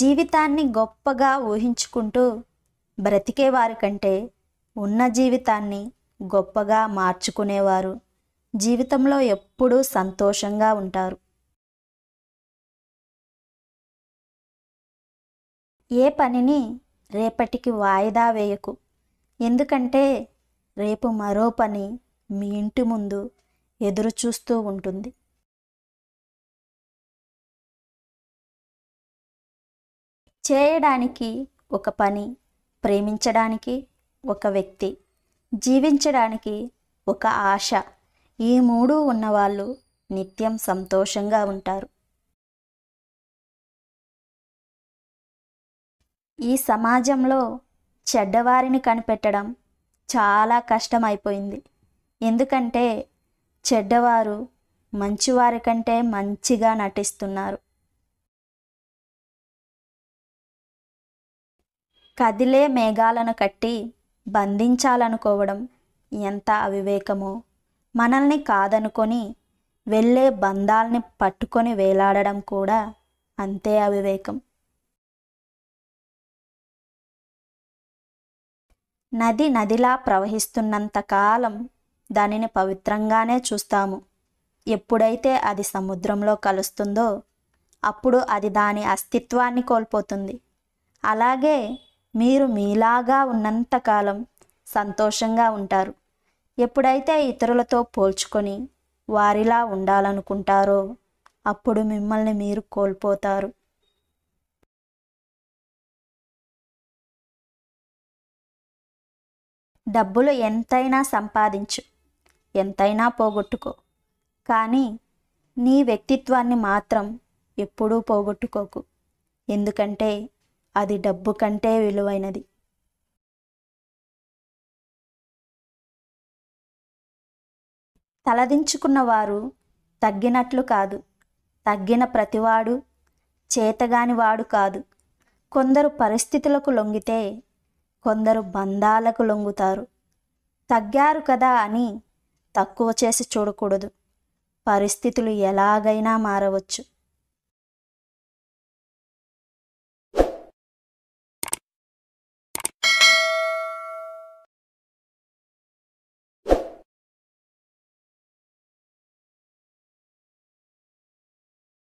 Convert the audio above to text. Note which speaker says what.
Speaker 1: జీవితాన్ని గొప్పగా ఊహించుకుంటూ బ్రతికేవారు కంటే ఉన్న జీవితాన్ని గొప్పగా మార్చుకునేవారు జీవితంలో ఎప్పుడూ సంతోషంగా ఉంటారు ఏ పనిని రేపటికి వాయిదా వేయకు ఎందుకంటే రేపు మరో పని మీ ఇంటి ముందు ఎదురు చూస్తూ ఉంటుంది చేయడానికి ఒక పని ప్రేమించడానికి ఒక వ్యక్తి జీవించడానికి ఒక ఆశ ఈ మూడు ఉన్నవాళ్ళు నిత్యం సంతోషంగా ఉంటారు ఈ సమాజంలో చెడ్డవారిని కనిపెట్టడం చాలా కష్టమైపోయింది ఎందుకంటే చెడ్డవారు మంచివారి కంటే మంచిగా నటిస్తున్నారు కదిలే మేఘాలను కట్టి బంధించాలనుకోవడం ఎంత అవివేకమో మనల్ని కాదనుకొని వెళ్ళే బంధాల్ని పట్టుకొని వేలాడడం కూడా అంతే అవివేకం నది నదిలా ప్రవహిస్తున్నంత కాలం దానిని పవిత్రంగానే చూస్తాము ఎప్పుడైతే అది సముద్రంలో కలుస్తుందో అప్పుడు అది దాని అస్తిత్వాన్ని కోల్పోతుంది అలాగే మీరు మీలాగా ఉన్నంతకాలం సంతోషంగా ఉంటారు ఎప్పుడైతే ఇతరులతో పోల్చుకొని వారిలా ఉండాలనుకుంటారో అప్పుడు మిమ్మల్ని మీరు కోల్పోతారు డబ్బులు ఎంతైనా సంపాదించు ఎంతైనా పోగొట్టుకో కానీ నీ వ్యక్తిత్వాన్ని మాత్రం ఎప్పుడూ పోగొట్టుకోకు ఎందుకంటే అది డబ్బు కంటే విలువైనది తలదించుకున్నవారు తగ్గినట్లు కాదు తగ్గిన ప్రతివాడు చేతగానివాడు కాదు కొందరు పరిస్థితులకు లొంగితే కొందరు బంధాలకు లొంగుతారు తగ్గారు కదా అని తక్కువ చేసి చూడకూడదు పరిస్థితులు ఎలాగైనా మారవచ్చు